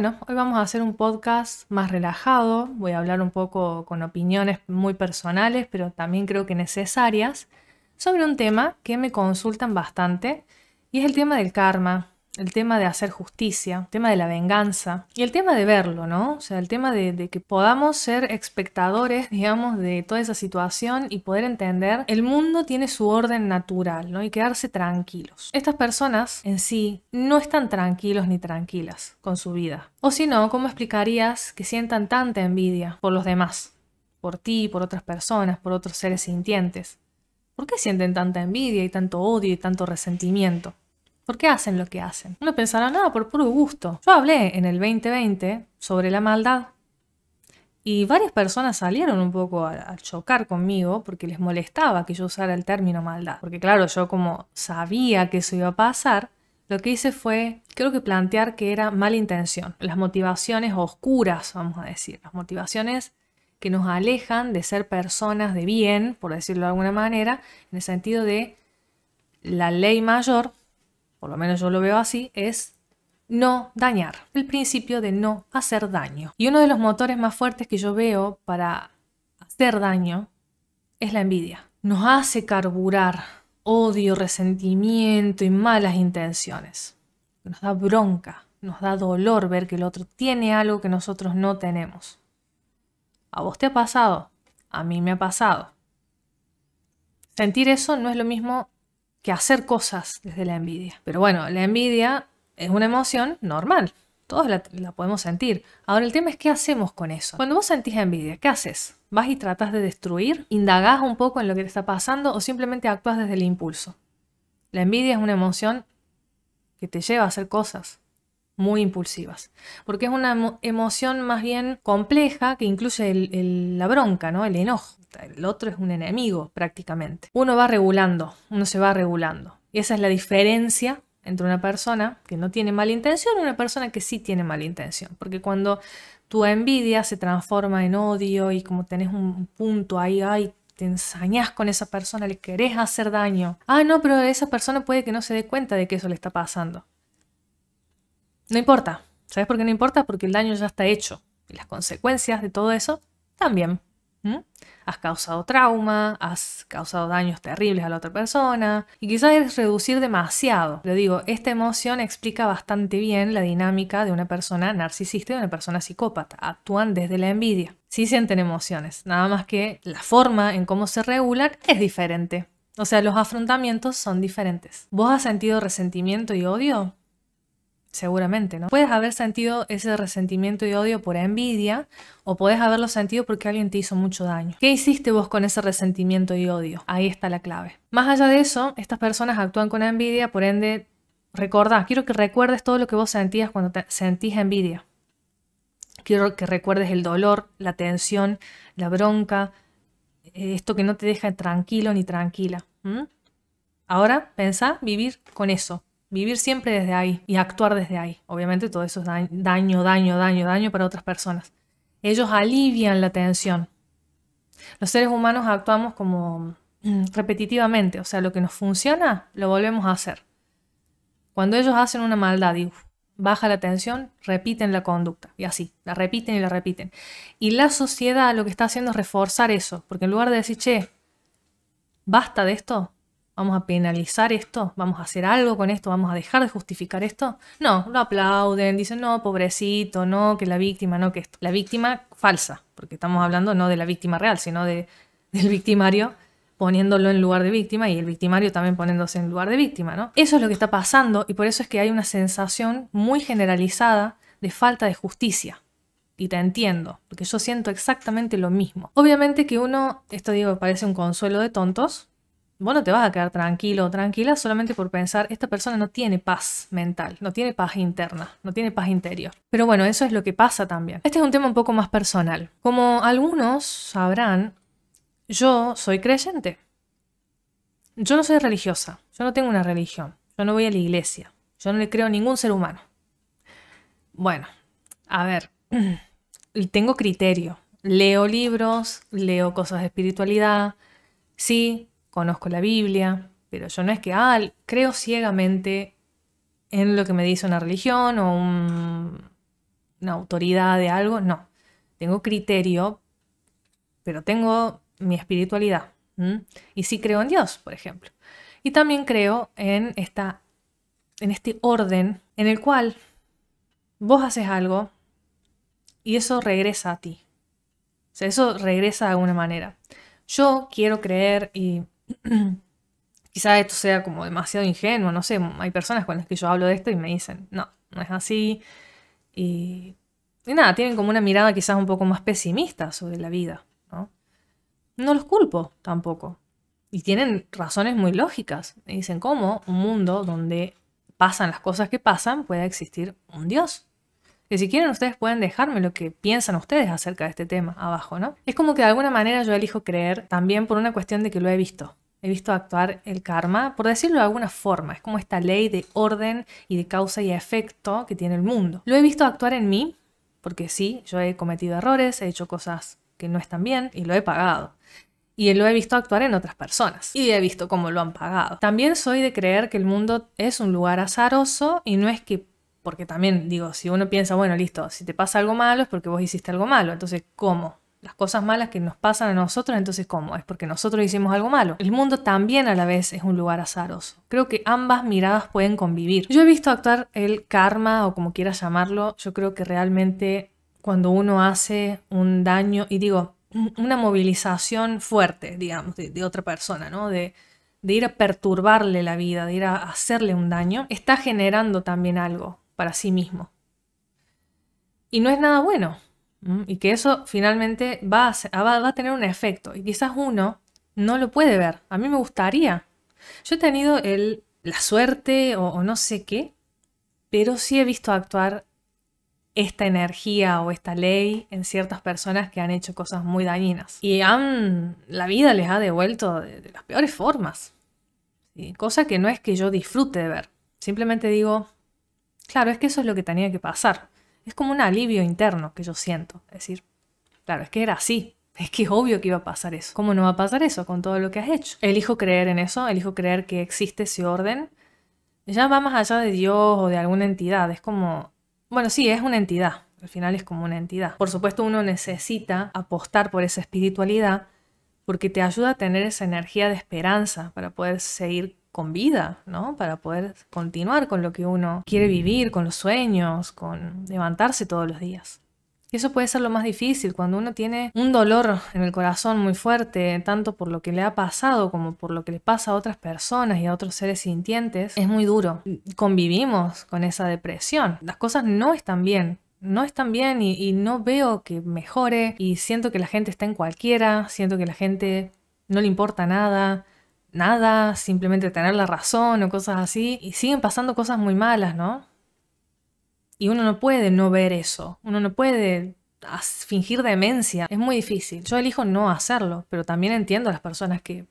bueno, hoy vamos a hacer un podcast más relajado, voy a hablar un poco con opiniones muy personales, pero también creo que necesarias, sobre un tema que me consultan bastante y es el tema del karma el tema de hacer justicia, el tema de la venganza y el tema de verlo, ¿no? O sea, el tema de, que podamos ser espectadores, digamos, de toda esa situación y poder entender el mundo tiene su orden natural, ¿no? Y quedarse tranquilos. Estas personas en sí no están tranquilos ni tranquilas con su vida. O si no, ¿cómo explicarías que sientan tanta envidia por los demás? Por ti, por otras personas, por otros seres sintientes. ¿Por qué sienten tanta envidia y tanto odio y tanto resentimiento? ¿Por qué hacen lo que hacen? No pensaron nada, por puro gusto. Yo hablé en el 2020 sobre la maldad y varias personas salieron un poco a, chocar conmigo porque les molestaba que yo usara el término maldad. Porque claro, yo como sabía que eso iba a pasar, lo que hice fue, creo que plantear que era mala intención. Las motivaciones oscuras, vamos a decir, las motivaciones que nos alejan de ser personas de bien, por decirlo de alguna manera, en el sentido de la ley mayor por lo menos yo lo veo así, es no dañar, el principio de no hacer daño. Y uno de los motores más fuertes que yo veo para hacer daño es la envidia. Nos hace carburar odio, resentimiento y malas intenciones. Nos da bronca, nos da dolor ver que el otro tiene algo que nosotros no tenemos. ¿A vos te ha pasado? A mí me ha pasado. Sentir eso no es lo mismo que hacer cosas desde la envidia. Pero bueno, la envidia es una emoción normal. Todos la, podemos sentir. Ahora el tema es qué hacemos con eso. Cuando vos sentís envidia, ¿qué haces? ¿Vas y tratas de destruir? ¿Indagás un poco en lo que te está pasando o simplemente actúas desde el impulso? La envidia es una emoción que te lleva a hacer cosas muy impulsivas, porque es una emoción más bien compleja que incluye la bronca, ¿no? el enojo. El otro es un enemigo prácticamente. Uno va regulando, uno se va regulando. Y esa es la diferencia entre una persona que no tiene mala intención y una persona que sí tiene mala intención. Porque cuando tu envidia se transforma en odio y como tenés un punto ahí, ay, te ensañás con esa persona, le querés hacer daño. Ah, no, pero esa persona puede que no se dé cuenta de que eso le está pasando no importa. ¿Sabes por qué no importa? Porque el daño ya está hecho. Y las consecuencias de todo eso también. Has causado trauma, has causado daños terribles a la otra persona y quizás es reducir demasiado. Le digo, esta emoción explica bastante bien la dinámica de una persona narcisista y de una persona psicópata. Actúan desde la envidia. Sí sienten emociones, nada más que la forma en cómo se regulan es diferente. O sea, los afrontamientos son diferentes. ¿Vos has sentido resentimiento y odio? seguramente, ¿no? Puedes haber sentido ese resentimiento y odio por envidia o puedes haberlo sentido porque alguien te hizo mucho daño. ¿Qué hiciste vos con ese resentimiento y odio? Ahí está la clave. Más allá de eso, estas personas actúan con envidia, por ende, recordá, quiero que recuerdes todo lo que vos sentías cuando te sentís envidia. Quiero que recuerdes el dolor, la tensión, la bronca, eh, esto que no te deja tranquilo ni tranquila. Ahora pensá vivir con eso, Vivir siempre desde ahí y actuar desde ahí. Obviamente todo eso es daño, daño, daño, daño para otras personas. Ellos alivian la tensión. Los seres humanos actuamos como mm, repetitivamente, o sea, lo que nos funciona lo volvemos a hacer. Cuando ellos hacen una maldad y baja la tensión, repiten la conducta y así, la repiten y la repiten. Y la sociedad lo que está haciendo es reforzar eso, porque en lugar de decir, che, basta de esto, ¿Vamos a penalizar esto? ¿Vamos a hacer algo con esto? ¿Vamos a dejar de justificar esto? No, lo aplauden, dicen, no, pobrecito, no, que la víctima, no, que esto. La víctima falsa, porque estamos hablando no de la víctima real, sino de, del victimario poniéndolo en lugar de víctima y el victimario también poniéndose en lugar de víctima, ¿no? Eso es lo que está pasando y por eso es que hay una sensación muy generalizada de falta de justicia. Y te entiendo, porque yo siento exactamente lo mismo. Obviamente que uno, esto digo, parece un consuelo de tontos, vos no te vas a quedar tranquilo o tranquila solamente por pensar, esta persona no tiene paz mental, no tiene paz interna, no tiene paz interior. Pero bueno, eso es lo que pasa también. Este es un tema un poco más personal. Como algunos sabrán, yo soy creyente. Yo no soy religiosa, yo no tengo una religión, yo no voy a la iglesia, yo no le creo a ningún ser humano. Bueno, a ver, tengo criterio. Leo libros, leo cosas de espiritualidad, sí, conozco la Biblia, pero yo no es que, ah, creo ciegamente en lo que me dice una religión o una autoridad de algo, no. Tengo criterio, pero tengo mi espiritualidad. Y sí creo en Dios, por ejemplo. Y también creo en, esta, en este orden en el cual vos haces algo y eso regresa a ti. O sea, eso regresa de alguna manera. Yo quiero creer y Quizá esto sea como demasiado ingenuo, no sé, hay personas con las que yo hablo de esto y me dicen, no, no es así. Y, nada, tienen como una mirada quizás un poco más pesimista sobre la vida, ¿no? No los culpo tampoco. Y tienen razones muy lógicas. Me dicen, ¿cómo un mundo donde pasan las cosas que pasan puede existir un Dios? que si quieren ustedes pueden dejarme lo que piensan ustedes acerca de este tema abajo, ¿no? Es como que de alguna manera yo elijo creer también por una cuestión de que lo he visto. He visto actuar el karma, por decirlo de alguna forma, es como esta ley de orden y de causa y efecto que tiene el mundo. Lo he visto actuar en mí, porque sí, yo he cometido errores, he hecho cosas que no están bien y lo he pagado y lo he visto actuar en otras personas y he visto cómo lo han pagado. También soy de creer que el mundo es un lugar azaroso y no es que porque también digo, si uno piensa, bueno, listo, si te pasa algo malo es porque vos hiciste algo malo, entonces, ¿cómo? Las cosas malas que nos pasan a nosotros, entonces, ¿cómo? Es porque nosotros hicimos algo malo. El mundo también a la vez es un lugar azaroso. Creo que ambas miradas pueden convivir. Yo he visto actuar el karma o como quieras llamarlo, yo creo que realmente cuando uno hace un daño, y digo, una movilización fuerte, digamos, de, otra persona, ¿no? De, de ir a perturbarle la vida, de ir a hacerle un daño, está generando también algo para sí mismo. Y no es nada bueno. Y que eso finalmente va a, tener un efecto. Y quizás uno no lo puede ver. A mí me gustaría. Yo he tenido el, la suerte o, no sé qué, pero sí he visto actuar esta energía o esta ley en ciertas personas que han hecho cosas muy dañinas. Y han, la vida les ha devuelto de, las peores formas. Cosa que no es que yo disfrute de ver. Simplemente digo, Claro, es que eso es lo que tenía que pasar. Es como un alivio interno que yo siento. Es decir, claro, es que era así. Es que es obvio que iba a pasar eso. ¿Cómo no va a pasar eso con todo lo que has hecho? Elijo creer en eso, elijo creer que existe ese orden. Ya va más allá de Dios o de alguna entidad. Es como, bueno, sí, es una entidad. Al final es como una entidad. Por supuesto, uno necesita apostar por esa espiritualidad porque te ayuda a tener esa energía de esperanza para poder seguir con vida, ¿no? Para poder continuar con lo que uno quiere mm. vivir, con los sueños, con levantarse todos los días. Y eso puede ser lo más difícil cuando uno tiene un dolor en el corazón muy fuerte, tanto por lo que le ha pasado como por lo que le pasa a otras personas y a otros seres sintientes. Es muy duro. Convivimos con esa depresión. Las cosas no están bien. No están bien y, y no veo que mejore y siento que la gente está en cualquiera, siento que la gente no le importa nada, nada, simplemente tener la razón o cosas así. Y siguen pasando cosas muy malas, ¿no? Y uno no puede no ver eso. Uno no puede fingir demencia. Es muy difícil. Yo elijo no hacerlo, pero también entiendo a las personas que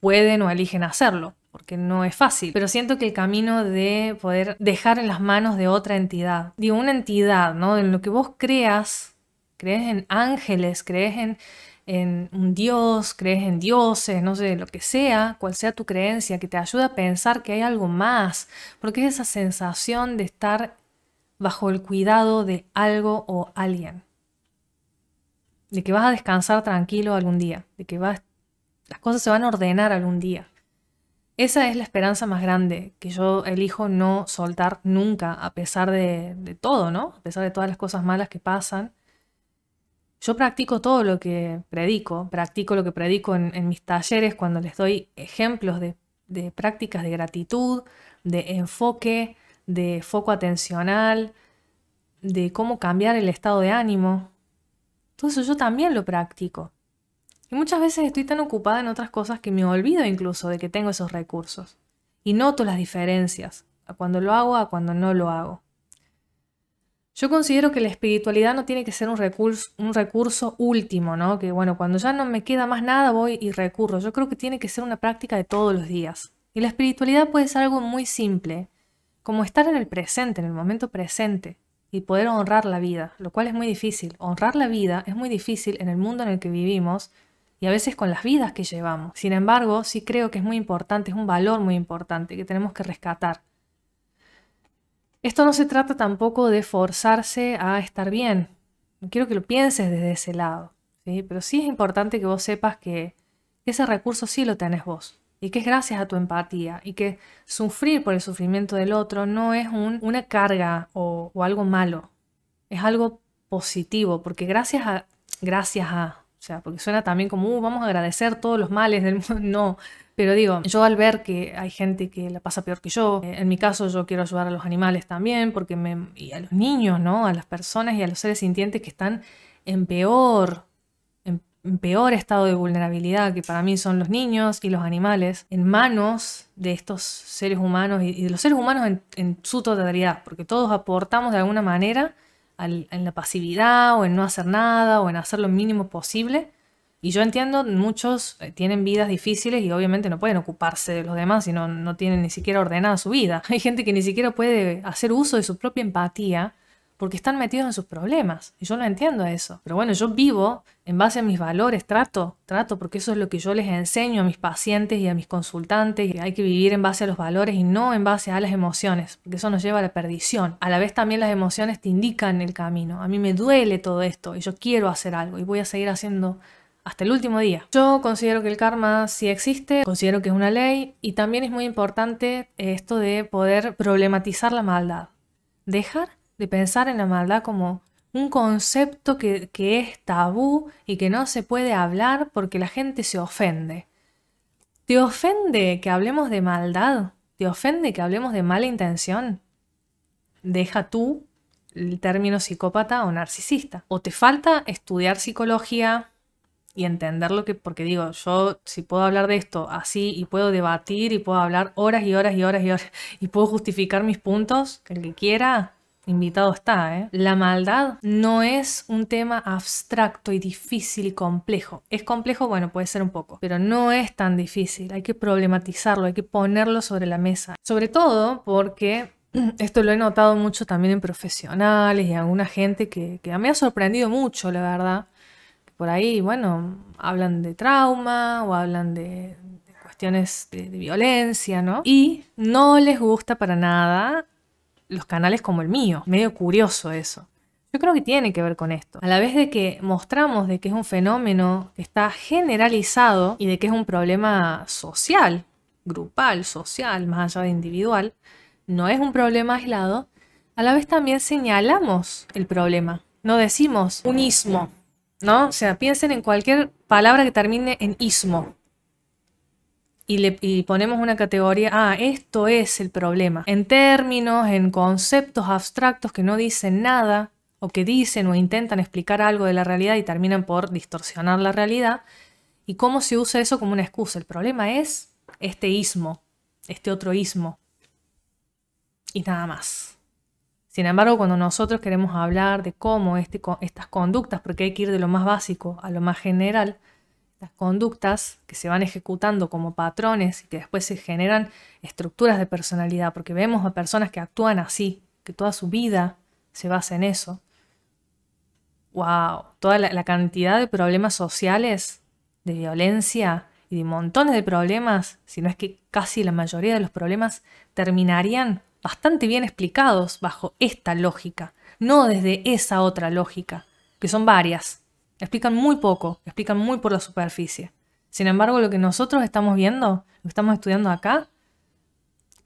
pueden o eligen hacerlo, porque no es fácil. Pero siento que el camino de poder dejar en las manos de otra entidad, digo, una entidad, ¿no? En lo que vos creas, crees en ángeles, crees en en un Dios, crees en dioses, no sé, lo que sea, cual sea tu creencia, que te ayude a pensar que hay algo más, porque es esa sensación de estar bajo el cuidado de algo o alguien, de que vas a descansar tranquilo algún día, de que vas, las cosas se van a ordenar algún día. Esa es la esperanza más grande que yo elijo no soltar nunca, a pesar de, todo, ¿no? A pesar de todas las cosas malas que pasan yo practico todo lo que predico, practico lo que predico en, mis talleres cuando les doy ejemplos de, de, prácticas de gratitud, de enfoque, de foco atencional, de cómo cambiar el estado de ánimo. Todo eso yo también lo practico. Y muchas veces estoy tan ocupada en otras cosas que me olvido incluso de que tengo esos recursos. Y noto las diferencias, a cuando lo hago, a cuando no lo hago. Yo considero que la espiritualidad no tiene que ser un recurso, último, ¿no? Que bueno, cuando ya no me queda más nada voy y recurro. Yo creo que tiene que ser una práctica de todos los días. Y la espiritualidad puede ser algo muy simple, como estar en el presente, en el momento presente, y poder honrar la vida, lo cual es muy difícil. Honrar la vida es muy difícil en el mundo en el que vivimos y a veces con las vidas que llevamos. Sin embargo, sí creo que es muy importante, es un valor muy importante que tenemos que rescatar. Esto no se trata tampoco de forzarse a estar bien. No quiero que lo pienses desde ese lado. Pero sí es importante que vos sepas que ese recurso sí lo tenés vos. Y que es gracias a tu empatía. Y que sufrir por el sufrimiento del otro no es una carga o, algo malo. Es algo positivo. Porque gracias a. Gracias a. O sea, porque suena también como, uh, vamos a agradecer todos los males del mundo. No, pero digo, yo al ver que hay gente que la pasa peor que yo, eh, en mi caso yo quiero ayudar a los animales también, porque me, y a los niños, ¿no? A las personas y a los seres sintientes que están en peor en peor estado de vulnerabilidad, que para mí son los niños y los animales, en manos de estos seres humanos y, de los seres humanos en, su totalidad, porque todos aportamos de alguna manera en la pasividad o en no hacer nada o en hacer lo mínimo posible y yo entiendo, muchos eh, tienen vidas difíciles y obviamente no pueden ocuparse de los demás y no, tienen ni siquiera ordenada su vida. Hay gente que ni siquiera puede hacer uso de su propia empatía porque están metidos en sus problemas. Y yo no entiendo eso. Pero bueno, yo vivo en base a mis valores, trato, trato, porque eso es lo que yo les enseño a mis pacientes y a mis consultantes, hay que vivir en base a los valores y no en base a las emociones, porque eso nos lleva a la perdición. A la vez también las emociones te indican el camino. A mí me duele todo esto y yo quiero hacer algo y voy a seguir haciendo hasta el último día. Yo considero que el karma sí existe, considero que es una ley y también es muy importante eh, esto de poder problematizar la maldad. Dejar de pensar en la maldad como un concepto que, es tabú y que no se puede hablar porque la gente se ofende. ¿Te ofende que hablemos de maldad? ¿Te ofende que hablemos de mala intención? Deja tú el término psicópata o narcisista. O te falta estudiar psicología, y entender lo que, porque digo, yo si puedo hablar de esto así y puedo debatir y puedo hablar horas y horas y horas y horas y puedo justificar mis puntos, el que quiera, invitado está, ¿eh? La maldad no es un tema abstracto y difícil y complejo. Es complejo, bueno, puede ser un poco, pero no es tan difícil. Hay que problematizarlo, hay que ponerlo sobre la mesa. Sobre todo porque esto lo he notado mucho también en profesionales y alguna gente que, que me ha sorprendido mucho, la verdad por ahí, bueno, hablan de trauma o hablan de, cuestiones de, violencia, ¿no? Y no les gusta para nada los canales como el mío. Medio curioso eso. Yo creo que tiene que ver con esto. A la vez de que mostramos de que es un fenómeno que está generalizado y de que es un problema social, grupal, social, más allá de individual, no es un problema aislado, a la vez también señalamos el problema. No decimos unismo, ¿no? O sea, piensen en cualquier palabra que termine en ismo. Y, le, y ponemos una categoría, ah, esto es el problema. En términos, en conceptos abstractos que no dicen nada, o que dicen o intentan explicar algo de la realidad y terminan por distorsionar la realidad. ¿Y cómo se usa eso como una excusa? El problema es este ismo, este otro ismo. Y nada más. Sin embargo, cuando nosotros queremos hablar de cómo este estas conductas, porque hay que ir de lo más básico a lo más general, las conductas que se van ejecutando como patrones y que después se generan estructuras de personalidad, porque vemos a personas que actúan así, que toda su vida se basa en eso. ¡Wow! Toda la, la cantidad de problemas sociales, de violencia y de montones de problemas, si no es que casi la mayoría de los problemas terminarían bastante bien explicados bajo esta lógica, no desde esa otra lógica, que son varias. Explican muy poco, explican muy por la superficie. Sin embargo, lo que nosotros estamos viendo, lo que estamos estudiando acá,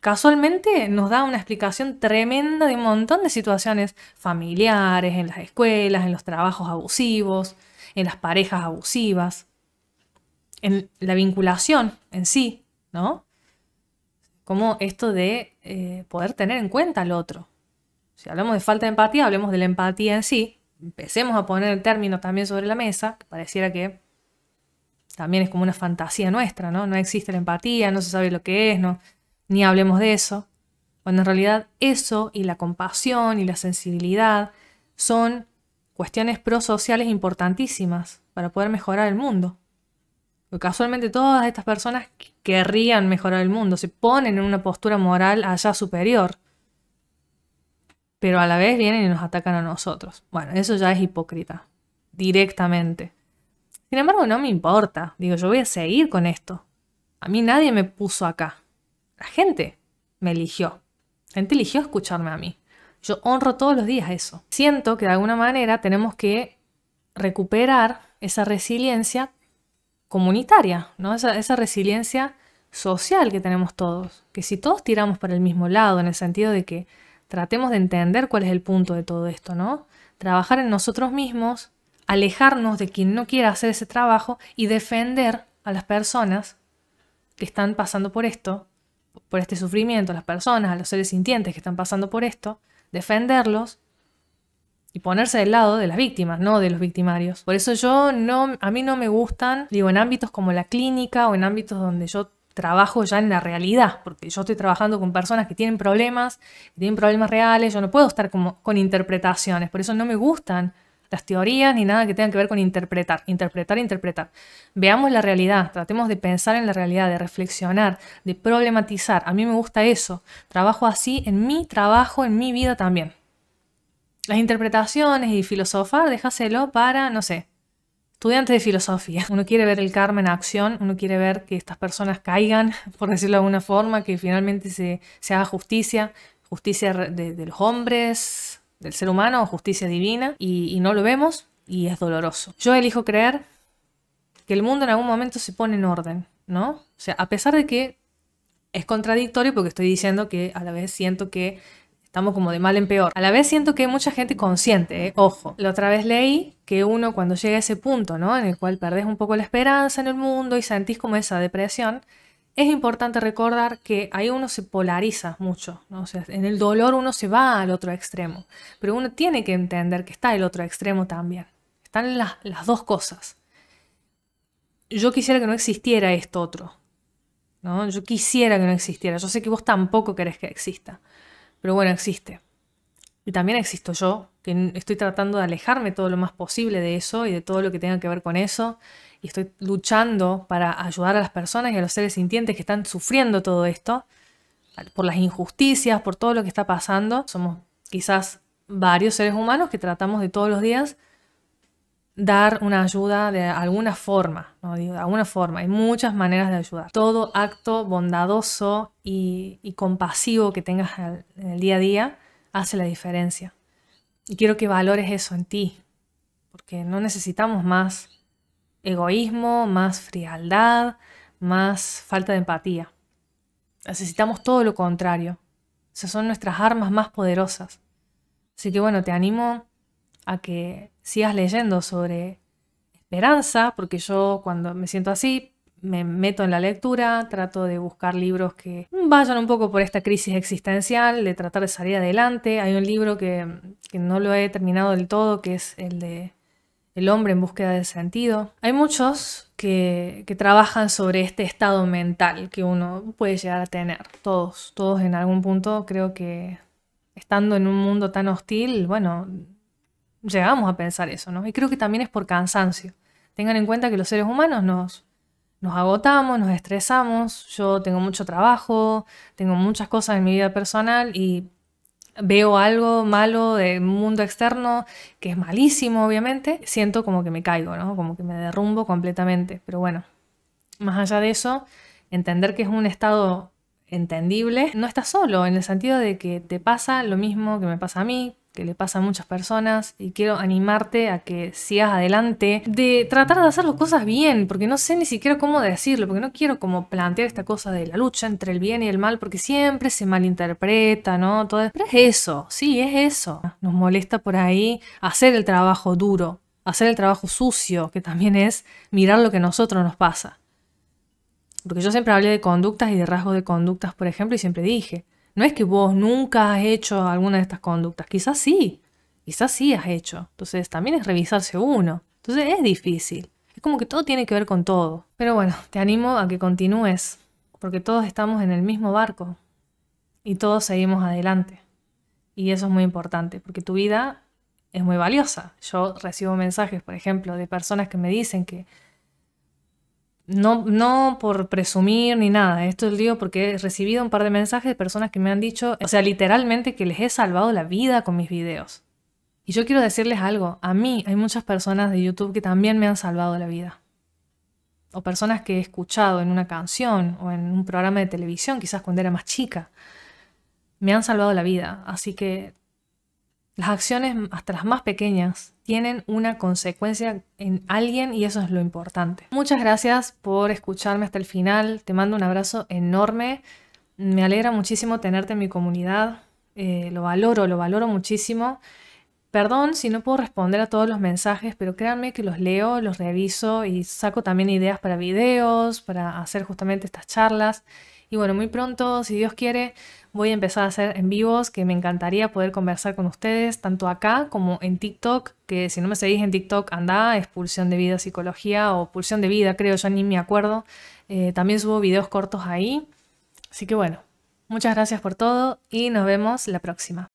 casualmente nos da una explicación tremenda de un montón de situaciones familiares, en las escuelas, en los trabajos abusivos, en las parejas abusivas, en la vinculación en sí, ¿no? como esto de eh, poder tener en cuenta al otro. Si hablamos de falta de empatía, hablemos de la empatía en sí. Empecemos a poner el término también sobre la mesa, que pareciera que también es como una fantasía nuestra, ¿no? No existe la empatía, no se sabe lo que es, no, ni hablemos de eso. Cuando en realidad eso y la compasión y la sensibilidad son cuestiones prosociales importantísimas para poder mejorar el mundo casualmente todas estas personas querrían mejorar el mundo, se ponen en una postura moral allá superior, pero a la vez vienen y nos atacan a nosotros. Bueno, eso ya es hipócrita, directamente. Sin embargo, no me importa, digo, yo voy a seguir con esto. A mí nadie me puso acá, la gente me eligió, la gente eligió escucharme a mí. Yo honro todos los días eso. Siento que de alguna manera tenemos que recuperar esa resiliencia comunitaria, ¿no? Esa, resiliencia social que tenemos todos, que si todos tiramos para el mismo lado, en el sentido de que tratemos de entender cuál es el punto de todo esto, ¿no? Trabajar en nosotros mismos, alejarnos de quien no quiera hacer ese trabajo y defender a las personas que están pasando por esto, por este sufrimiento, a las personas, a los seres sintientes que están pasando por esto, defenderlos y ponerse del lado de las víctimas, no de los victimarios. Por eso yo no, a mí no me gustan, digo, en ámbitos como la clínica o en ámbitos donde yo trabajo ya en la realidad, porque yo estoy trabajando con personas que tienen problemas, que tienen problemas reales, yo no puedo estar como, con interpretaciones, por eso no me gustan las teorías ni nada que tenga que ver con interpretar, interpretar, interpretar. Veamos la realidad, tratemos de pensar en la realidad, de reflexionar, de problematizar. A mí me gusta eso. Trabajo así en mi trabajo, en mi vida también las interpretaciones y filosofar, déjaselo para, no sé, estudiantes de filosofía. Uno quiere ver el karma en acción, uno quiere ver que estas personas caigan, por decirlo de alguna forma, que finalmente se, haga justicia, justicia de, los hombres, del ser humano, justicia divina, y, y no lo vemos y es doloroso. Yo elijo creer que el mundo en algún momento se pone en orden, ¿no? O sea, a pesar de que es contradictorio porque estoy diciendo que a la vez siento que Estamos como de mal en peor. A la vez siento que hay mucha gente consciente, eh. ojo. La otra vez leí que uno cuando llega a ese punto, ¿no? En el cual perdés un poco la esperanza en el mundo y sentís como esa depresión, es importante recordar que ahí uno se polariza mucho, ¿no? en el dolor uno se va al otro extremo, pero uno tiene que entender que está el otro extremo también. Están las, las dos cosas. Yo quisiera que no existiera esto otro, ¿no? Yo quisiera que no existiera, yo sé que vos tampoco querés que exista, pero bueno, existe. Y también existo yo, que estoy tratando de alejarme todo lo más posible de eso y de todo lo que tenga que ver con eso. Y estoy luchando para ayudar a las personas y a los seres sintientes que están sufriendo todo esto, por las injusticias, por todo lo que está pasando. Somos quizás varios seres humanos que tratamos de todos los días dar una ayuda de alguna forma, ¿no? Digo, de alguna forma. Hay muchas maneras de ayudar. Todo acto bondadoso y, compasivo que tengas en el día a día hace la diferencia. Y quiero que valores eso en ti, porque no necesitamos más egoísmo, más frialdad, más falta de empatía. Necesitamos todo lo contrario. Esas son nuestras armas más poderosas. Así que bueno, te animo a que sigas leyendo sobre esperanza, porque yo cuando me siento así, me meto en la lectura, trato de buscar libros que vayan un poco por esta crisis existencial, de tratar de salir adelante. Hay un libro que, no lo he terminado del todo, que es el de El hombre en búsqueda de sentido. Hay muchos que, que trabajan sobre este estado mental que uno puede llegar a tener, todos, todos en algún punto, creo que estando en un mundo tan hostil, bueno, llegamos a pensar eso, ¿no? Y creo que también es por cansancio. Tengan en cuenta que los seres humanos nos, nos agotamos, nos estresamos, yo tengo mucho trabajo, tengo muchas cosas en mi vida personal y veo algo malo del mundo externo que es malísimo, obviamente, siento como que me caigo, ¿no? Como que me derrumbo completamente. Pero bueno, más allá de eso, entender que es un estado entendible, no estás solo, en el sentido de que te pasa lo mismo que me pasa a mí, que le pasa a muchas personas y quiero animarte a que sigas adelante, de tratar de hacer las cosas bien, porque no sé ni siquiera cómo decirlo, porque no quiero como plantear esta cosa de la lucha entre el bien y el mal, porque siempre se malinterpreta, ¿no? Todo, pero es eso, sí, es eso. Nos molesta por ahí hacer el trabajo duro, hacer el trabajo sucio, que también es mirar lo que a nosotros nos pasa. Porque yo siempre hablé de conductas y de rasgos de conductas, por ejemplo, y siempre dije, no es que vos nunca has hecho alguna de estas conductas, quizás sí, quizás sí has hecho. Entonces también es revisarse uno. Entonces es difícil. Es como que todo tiene que ver con todo. Pero bueno, te animo a que continúes, porque todos estamos en el mismo barco y todos seguimos adelante. Y eso es muy importante, porque tu vida es muy valiosa. Yo recibo mensajes, por ejemplo, de personas que me dicen que no, por presumir ni nada, esto lo digo porque he recibido un par de mensajes de personas que me han dicho, o sea, literalmente que les he salvado la vida con mis videos. Y yo quiero decirles algo, a mí hay muchas personas de YouTube que también me han salvado la vida. O personas que he escuchado en una canción o en un programa de televisión, quizás cuando era más chica, me han salvado la vida. Así que las acciones, hasta las más pequeñas, tienen una consecuencia en alguien y eso es lo importante. Muchas gracias por escucharme hasta el final. Te mando un abrazo enorme. Me alegra muchísimo tenerte en mi comunidad. Eh, lo valoro, lo valoro muchísimo. Perdón si no puedo responder a todos los mensajes, pero créanme que los leo, los reviso y saco también ideas para videos, para hacer justamente estas charlas. Y bueno, muy pronto, si Dios quiere, voy a empezar a hacer en vivos que me encantaría poder conversar con ustedes, tanto acá como en TikTok, que si no me seguís en TikTok, anda, expulsión de Vida Psicología o Pulsión de Vida, creo, ya ni me acuerdo. Eh, también subo videos cortos ahí. Así que bueno, muchas gracias por todo y nos vemos la próxima.